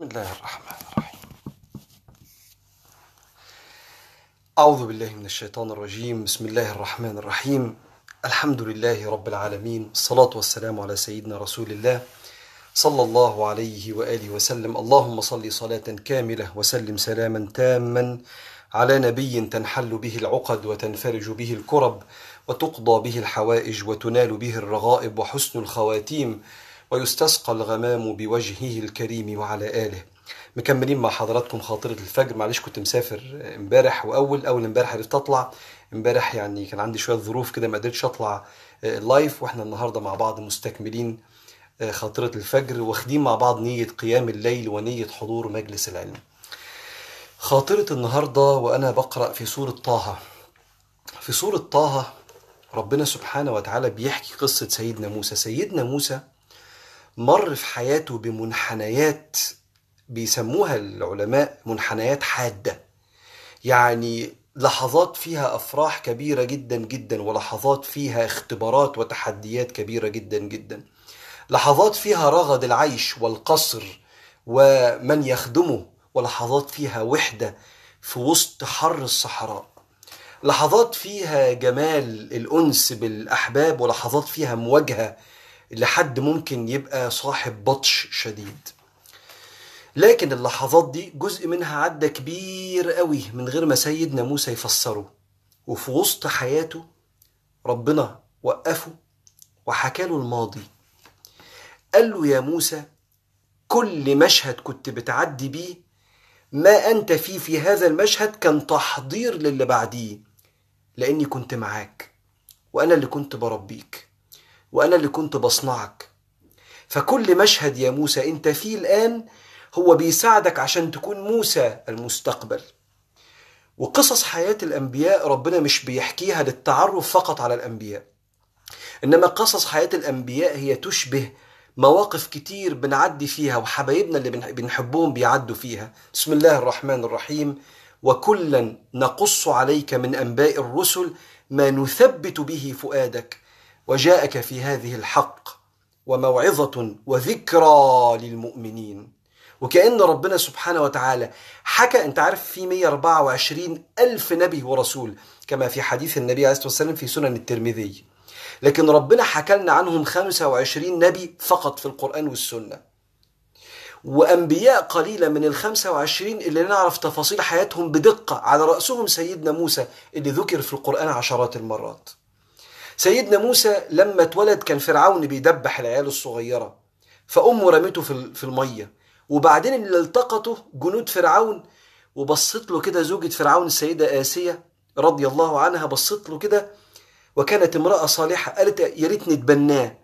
بسم الله الرحمن الرحيم أعوذ بالله من الشيطان الرجيم بسم الله الرحمن الرحيم الحمد لله رب العالمين الصلاة والسلام على سيدنا رسول الله صلى الله عليه وآله وسلم اللهم صل صلاة كاملة وسلم سلاما تاما على نبي تنحل به العقد وتنفرج به الكرب وتقضى به الحوائج وتنال به الرغائب وحسن الخواتيم ويستسقى الغمام بوجهه الكريم وعلى آله مكملين مع حضراتكم خاطرة الفجر معلش كنت مسافر امبارح واول اول امبارح عرفت اطلع امبارح يعني كان عندي شويه ظروف كده ما قدرتش اطلع لايف آه، واحنا النهارده مع بعض مستكملين آه، خاطرة الفجر واخدين مع بعض نية قيام الليل ونية حضور مجلس العلم خاطرة النهاردة وأنا بقرأ في سورة طه في سورة طه ربنا سبحانه وتعالى بيحكي قصة سيدنا موسى سيدنا موسى مر في حياته بمنحنيات بيسموها العلماء منحنيات حاده يعني لحظات فيها افراح كبيره جدا جدا ولحظات فيها اختبارات وتحديات كبيره جدا جدا لحظات فيها رغد العيش والقصر ومن يخدمه ولحظات فيها وحده في وسط حر الصحراء لحظات فيها جمال الانس بالاحباب ولحظات فيها مواجهه لحد ممكن يبقى صاحب بطش شديد لكن اللحظات دي جزء منها عدى كبير قوي من غير ما سيدنا موسى يفسره وفي وسط حياته ربنا وقفه وحكاله الماضي قال له يا موسى كل مشهد كنت بتعدي بيه ما أنت فيه في هذا المشهد كان تحضير للي بعديه لأني كنت معاك وأنا اللي كنت بربيك وأنا اللي كنت بصنعك فكل مشهد يا موسى أنت فيه الآن هو بيساعدك عشان تكون موسى المستقبل وقصص حياة الأنبياء ربنا مش بيحكيها للتعرف فقط على الأنبياء إنما قصص حياة الأنبياء هي تشبه مواقف كتير بنعدي فيها وحبايبنا اللي بنحبهم بيعدوا فيها بسم الله الرحمن الرحيم وكلا نقص عليك من أنباء الرسل ما نثبت به فؤادك وجاءك في هذه الحق وموعظة وذكرى للمؤمنين وكأن ربنا سبحانه وتعالى حكى أنت عارف في 124 ألف نبي ورسول كما في حديث النبي عليه الصلاة والسلام في سنن الترمذي لكن ربنا حكى لنا عنهم 25 نبي فقط في القرآن والسنة وأنبياء قليلة من ال 25 اللي نعرف تفاصيل حياتهم بدقة على رأسهم سيدنا موسى اللي ذكر في القرآن عشرات المرات سيدنا موسى لما اتولد كان فرعون بيدبح العيال الصغيرة فأمه رمته في المية وبعدين اللي التقطه جنود فرعون وبصت له كده زوجة فرعون السيدة آسية رضي الله عنها بصت له كده وكانت امرأة صالحة قالت يا ريت نتبناه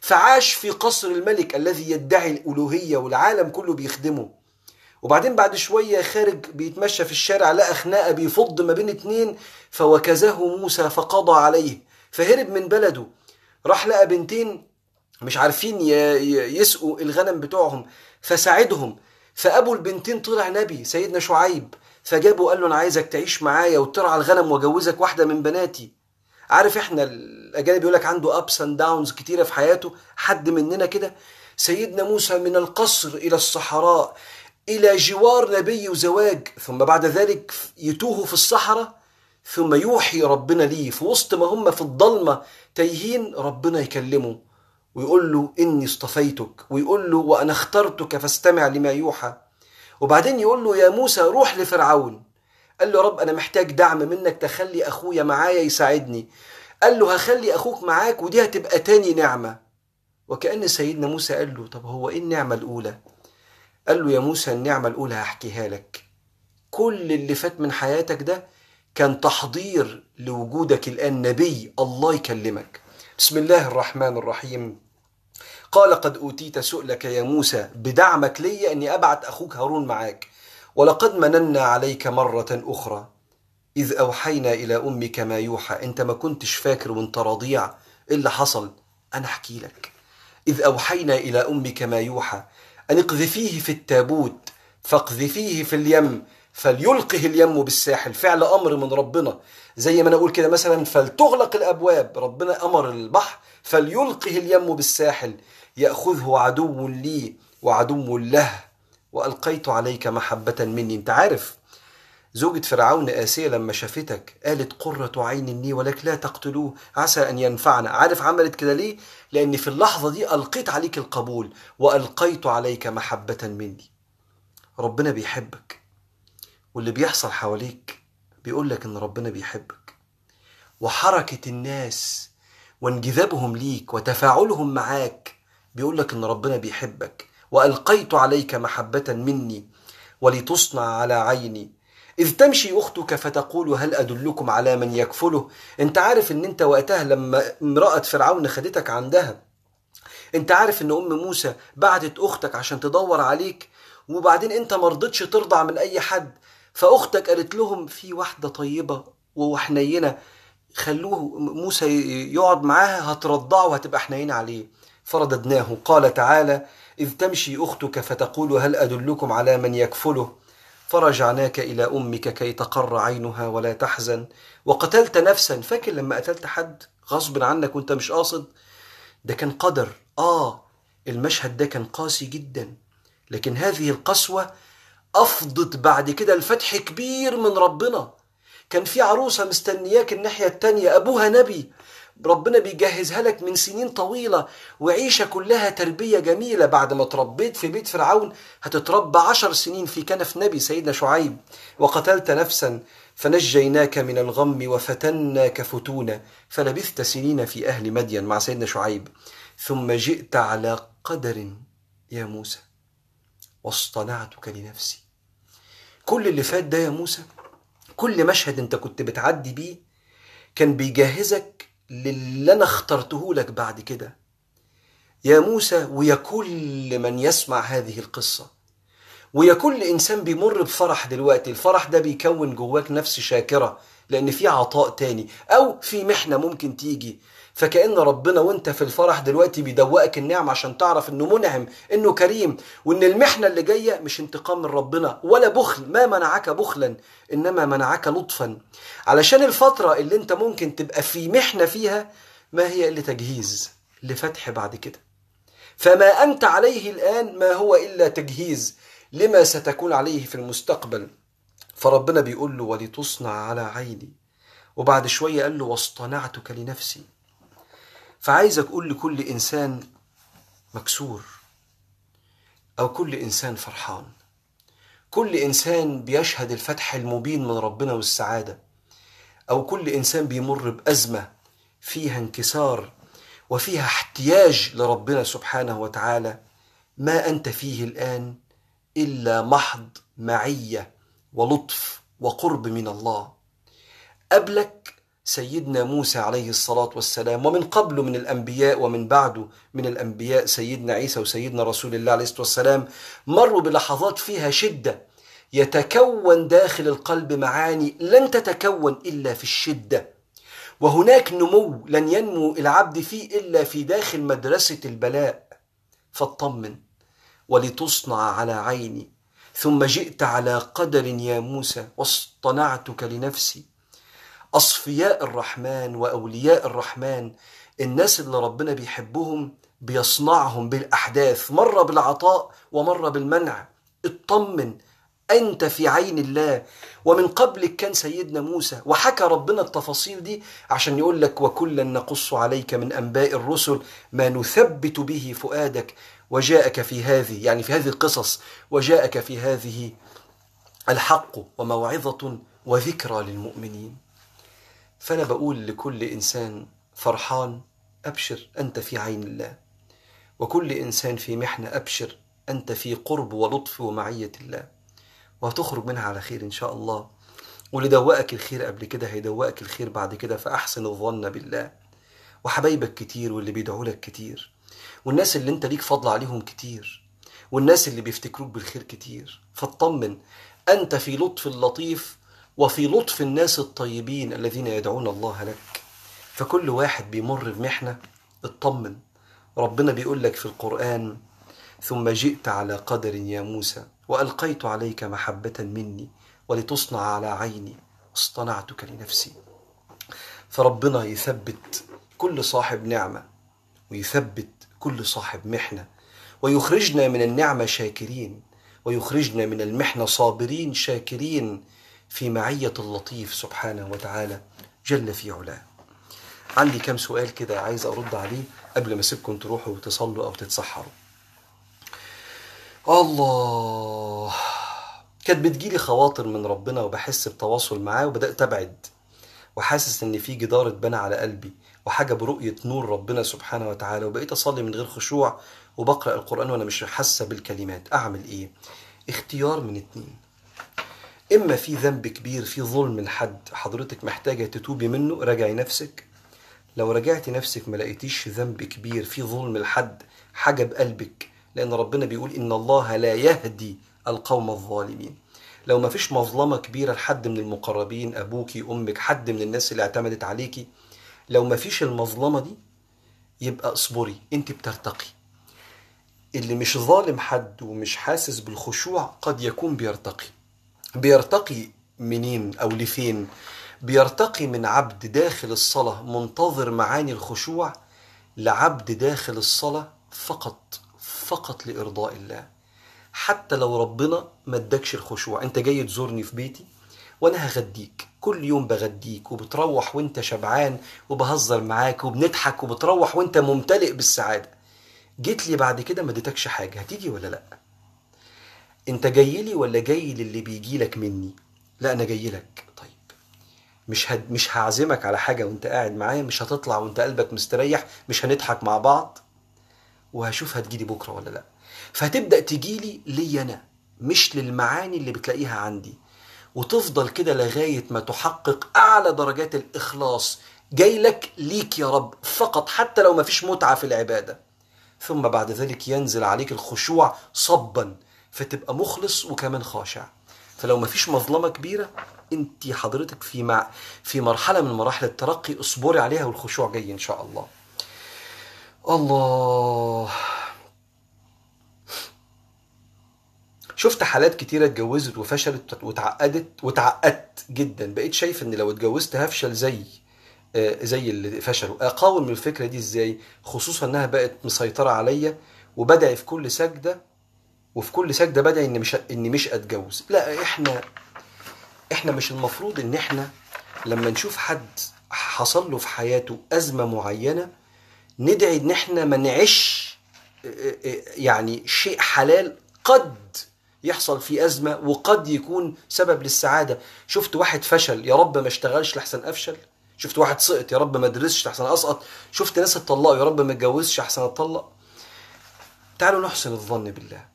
فعاش في قصر الملك الذي يدعي الألوهية والعالم كله بيخدمه وبعدين بعد شوية خارج بيتمشى في الشارع لقى خناقة بيفض ما بين اتنين فوكزه موسى فقضى عليه فهرب من بلده راح لقى بنتين مش عارفين يسقوا الغنم بتوعهم فساعدهم فابو البنتين طلع نبي سيدنا شعيب فجابه قال له انا عايزك تعيش معايا وترعى الغنم واجوزك واحده من بناتي عارف احنا الاجانب بيقول لك عنده ابس اند داونز كتيره في حياته حد مننا كده سيدنا موسى من القصر الى الصحراء الى جوار نبي وزواج ثم بعد ذلك يتوه في الصحراء ثم يوحي ربنا ليه في وسط ما هم في الضلمة تايهين ربنا يكلمه ويقول له إني اصطفيتك ويقول له وأنا اخترتك فاستمع لما يوحى وبعدين يقول له يا موسى روح لفرعون قال له يا رب أنا محتاج دعم منك تخلي أخويا معايا يساعدني قال له هخلي أخوك معاك ودي هتبقى تاني نعمة وكأن سيدنا موسى قال له طب هو إيه النعمة الأولى قال له يا موسى النعمة الأولى هحكيها لك كل اللي فات من حياتك ده كان تحضير لوجودك الآن نبي الله يكلمك بسم الله الرحمن الرحيم قال قد أوتيت سؤلك يا موسى بدعمك لي أني أبعت أخوك هارون معاك ولقد مننا عليك مرة أخرى إذ أوحينا إلى أمك ما يوحى أنت ما كنتش فاكر وانت رضيع إيه اللي حصل أنا أحكي لك إذ أوحينا إلى أمك ما يوحى أن اقذفيه في التابوت فاقذفيه في اليم فليلقه اليم بالساحل فعل امر من ربنا زي ما انا اقول كده مثلا فلتغلق الابواب ربنا امر البحر فليلقه اليم بالساحل ياخذه عدو لي وعدو له والقيت عليك محبه مني انت عارف زوجة فرعون آسية لما شافتك قالت قرة عين لي ولك لا تقتلوه عسى أن ينفعنا عارف عملت كده ليه؟ لأن في اللحظة دي ألقيت عليك القبول وألقيت عليك محبة مني ربنا بيحبك واللي بيحصل حواليك بيقول لك ان ربنا بيحبك وحركة الناس وانجذابهم ليك وتفاعلهم معاك بيقول لك ان ربنا بيحبك والقيت عليك محبة مني ولتصنع على عيني إذ تمشي أختك فتقول هل أدلكم على من يكفله أنت عارف أن أنت وقتها لما امرأة فرعون خدتك عندها أنت عارف أن أم موسى بعتت أختك عشان تدور عليك وبعدين أنت مرضتش ترضع من أي حد فاختك قالت لهم في واحده طيبه وحنينه خلوه موسى يقعد معاها هترضعه وهتبقى حنين عليه فرددناه قال تعالى إذ تمشي أختك فتقول هل أدلكم على من يكفله فرجعناك إلى أمك كي تقر عينها ولا تحزن وقتلت نفسا فاكر لما قتلت حد غصب عنك وانت مش قاصد ده كان قدر آه المشهد ده كان قاسي جدا لكن هذه القسوة أفضت بعد كده الفتح كبير من ربنا كان في عروسة مستنياك الناحية التانية أبوها نبي ربنا بيجهزها لك من سنين طويلة وعيشة كلها تربية جميلة بعد ما تربيت في بيت فرعون هتتربى عشر سنين في كنف نبي سيدنا شعيب وقتلت نفسا فنجيناك من الغم وفتناك فتونا فلبثت سنين في أهل مدين مع سيدنا شعيب ثم جئت على قدر يا موسى واصطنعتك لنفسي كل اللي فات ده يا موسى كل مشهد انت كنت بتعدي بيه كان بيجهزك للي انا اخترته لك بعد كده يا موسى ويا كل من يسمع هذه القصة ويا كل إنسان بيمر بفرح دلوقتي الفرح ده بيكون جواك نفس شاكرة لأن في عطاء تاني أو في محنة ممكن تيجي فكأن ربنا وانت في الفرح دلوقتي بيدوقك النعم عشان تعرف انه منعم انه كريم وان المحنة اللي جاية مش انتقام من ربنا ولا بخل ما منعك بخلا انما منعك لطفا علشان الفترة اللي انت ممكن تبقى في محنة فيها ما هي الا تجهيز لفتح بعد كده فما انت عليه الان ما هو الا تجهيز لما ستكون عليه في المستقبل فربنا بيقول له ولتصنع على عيني وبعد شوية قال له واصطنعتك لنفسي فعايزك قول لكل إنسان مكسور أو كل إنسان فرحان كل إنسان بيشهد الفتح المبين من ربنا والسعادة أو كل إنسان بيمر بأزمة فيها انكسار وفيها احتياج لربنا سبحانه وتعالى ما أنت فيه الآن إلا محض معية ولطف وقرب من الله قبلك سيدنا موسى عليه الصلاة والسلام ومن قبله من الأنبياء ومن بعده من الأنبياء سيدنا عيسى وسيدنا رسول الله عليه الصلاة والسلام مروا بلحظات فيها شدة يتكون داخل القلب معاني لن تتكون إلا في الشدة وهناك نمو لن ينمو العبد فيه إلا في داخل مدرسة البلاء فاطمن ولتصنع على عيني ثم جئت على قدر يا موسى واصطنعتك لنفسي أصفياء الرحمن وأولياء الرحمن الناس اللي ربنا بيحبهم بيصنعهم بالأحداث مرة بالعطاء ومرة بالمنع اطمن أنت في عين الله ومن قبلك كان سيدنا موسى وحكى ربنا التفاصيل دي عشان يقول لك وكلا نقص عليك من أنباء الرسل ما نثبت به فؤادك وجاءك في هذه يعني في هذه القصص وجاءك في هذه الحق وموعظة وذكرى للمؤمنين فأنا بقول لكل إنسان فرحان أبشر أنت في عين الله وكل إنسان في محنة أبشر أنت في قرب ولطف ومعية الله وهتخرج منها على خير إن شاء الله واللي دوقك الخير قبل كده هيدوقك الخير بعد كده فأحسن الظن بالله وحبايبك كتير واللي بيدعوا لك كتير والناس اللي انت ليك فضل عليهم كتير والناس اللي بيفتكروك بالخير كتير فاطمن أنت في لطف اللطيف وفي لطف الناس الطيبين الذين يدعون الله لك فكل واحد بيمر بمحنة اطمن ربنا بيقول لك في القرآن ثم جئت على قدر يا موسى وألقيت عليك محبة مني ولتصنع على عيني اصطنعتك لنفسي فربنا يثبت كل صاحب نعمة ويثبت كل صاحب محنة ويخرجنا من النعمة شاكرين ويخرجنا من المحنة صابرين شاكرين في معية اللطيف سبحانه وتعالى جل في علاه عندي كم سؤال كده عايز أرد عليه قبل ما أسيبكم تروحوا وتصلوا أو تتسحروا الله كانت بتجيلي خواطر من ربنا وبحس بتواصل معاه وبدأت أبعد وحاسس إن في جدار اتبنى على قلبي وحاجة برؤية نور ربنا سبحانه وتعالى وبقيت أصلي من غير خشوع وبقرأ القرآن وأنا مش حاسة بالكلمات أعمل إيه؟ اختيار من اتنين اما في ذنب كبير في ظلم لحد حضرتك محتاجه تتوبي منه راجعي نفسك لو رجعتي نفسك ما لقيتيش ذنب كبير في ظلم لحد حاجه بقلبك لان ربنا بيقول ان الله لا يهدي القوم الظالمين لو ما فيش مظلمه كبيره لحد من المقربين ابوكي امك حد من الناس اللي اعتمدت عليكي لو ما فيش المظلمه دي يبقى اصبري انت بترتقي اللي مش ظالم حد ومش حاسس بالخشوع قد يكون بيرتقي بيرتقي منين او لفين بيرتقي من عبد داخل الصلاه منتظر معاني الخشوع لعبد داخل الصلاه فقط فقط لارضاء الله حتى لو ربنا ما ادكش الخشوع انت جاي تزورني في بيتي وانا هغديك كل يوم بغديك وبتروح وانت شبعان وبهزر معاك وبنضحك وبتروح وانت ممتلئ بالسعاده جيت لي بعد كده ما اديتكش حاجه هتيجي ولا لا انت جاي لي ولا جاي للي بيجي لك مني لا انا جاي لك طيب مش هد... مش هعزمك على حاجه وانت قاعد معايا مش هتطلع وانت قلبك مستريح مش هنضحك مع بعض وهشوف هتجيلي بكره ولا لا فهتبدا تجيلي لي انا مش للمعاني اللي بتلاقيها عندي وتفضل كده لغايه ما تحقق اعلى درجات الاخلاص جاي لك ليك يا رب فقط حتى لو ما فيش متعه في العباده ثم بعد ذلك ينزل عليك الخشوع صبا فتبقى مخلص وكمان خاشع فلو مفيش مظلمه كبيره انت حضرتك في مع في مرحله من مراحل الترقي اصبري عليها والخشوع جاي ان شاء الله الله شفت حالات كتيره اتجوزت وفشلت وتعقدت وتعقدت جدا بقيت شايف ان لو اتجوزت هفشل زي آه، زي اللي فشلوا اقاوم الفكره دي ازاي خصوصا انها بقت مسيطره عليا وبدعي في كل سجده وفي كل سجده بدعي ان مش ان مش اتجوز لا احنا احنا مش المفروض ان احنا لما نشوف حد حصل له في حياته ازمه معينه ندعي ان احنا ما نعيش يعني شيء حلال قد يحصل في أزمة وقد يكون سبب للسعادة شفت واحد فشل يا رب ما اشتغلش لحسن أفشل شفت واحد سقط يا رب ما درسش لحسن أسقط شفت ناس اتطلقوا يا رب ما اتجوزش لحسن أتطلق تعالوا نحسن الظن بالله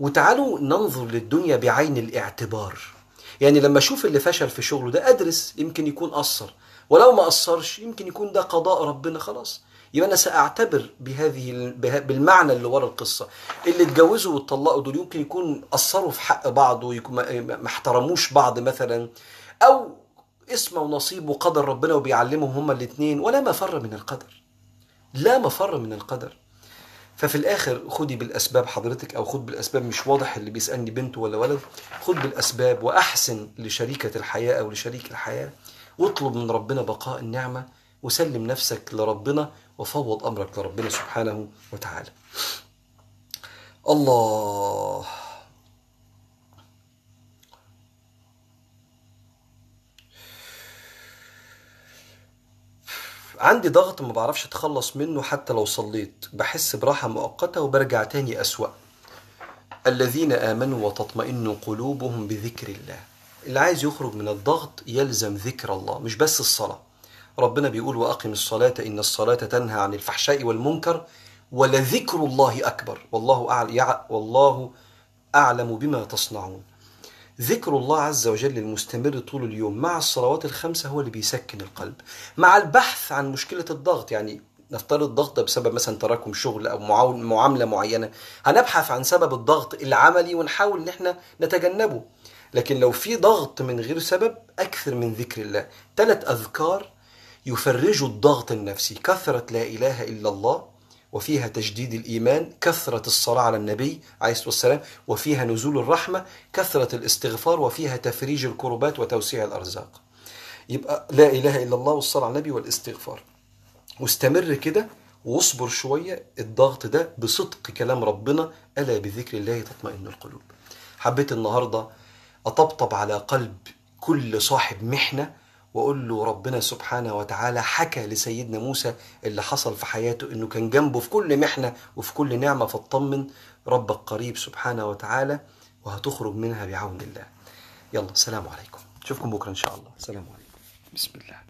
وتعالوا ننظر للدنيا بعين الاعتبار يعني لما اشوف اللي فشل في شغله ده ادرس يمكن يكون قصر ولو ما قصرش يمكن يكون ده قضاء ربنا خلاص يبقى انا ساعتبر بهذه بالمعنى اللي ورا القصه اللي اتجوزوا واتطلقوا دول يمكن يكون قصروا في حق بعض ما احترموش بعض مثلا او اسم ونصيب وقدر ربنا وبيعلمهم هما الاثنين ولا مفر من القدر لا مفر من القدر ففي الاخر خدي بالاسباب حضرتك او خد بالاسباب مش واضح اللي بيسالني بنت ولا ولد خد بالاسباب واحسن لشريكه الحياه او لشريك الحياه واطلب من ربنا بقاء النعمه وسلم نفسك لربنا وفوض امرك لربنا سبحانه وتعالى الله عندي ضغط ما بعرفش اتخلص منه حتى لو صليت بحس براحة مؤقتة وبرجع تاني أسوأ الذين آمنوا وتطمئن قلوبهم بذكر الله اللي عايز يخرج من الضغط يلزم ذكر الله مش بس الصلاة ربنا بيقول وأقم الصلاة إن الصلاة تنهى عن الفحشاء والمنكر ولذكر الله أكبر والله أعلم والله أعلم بما تصنعون ذكر الله عز وجل المستمر طول اليوم مع الصلوات الخمسة هو اللي بيسكن القلب مع البحث عن مشكلة الضغط يعني نفترض الضغط بسبب مثلا تراكم شغل او معامله معينه هنبحث عن سبب الضغط العملي ونحاول ان احنا نتجنبه لكن لو في ضغط من غير سبب اكثر من ذكر الله ثلاث اذكار يفرجوا الضغط النفسي كثره لا اله الا الله وفيها تجديد الإيمان كثرة الصلاة على النبي عليه الصلاة والسلام وفيها نزول الرحمة كثرة الاستغفار وفيها تفريج الكربات وتوسيع الأرزاق يبقى لا إله إلا الله والصلاة على النبي والاستغفار واستمر كده واصبر شوية الضغط ده بصدق كلام ربنا ألا بذكر الله تطمئن القلوب حبيت النهاردة أطبطب على قلب كل صاحب محنة وقول له ربنا سبحانه وتعالى حكى لسيدنا موسى اللي حصل في حياته انه كان جنبه في كل محنه وفي كل نعمه فاطمن ربك قريب سبحانه وتعالى وهتخرج منها بعون الله. يلا سلام عليكم. نشوفكم بكره ان شاء الله. سلام عليكم. بسم الله.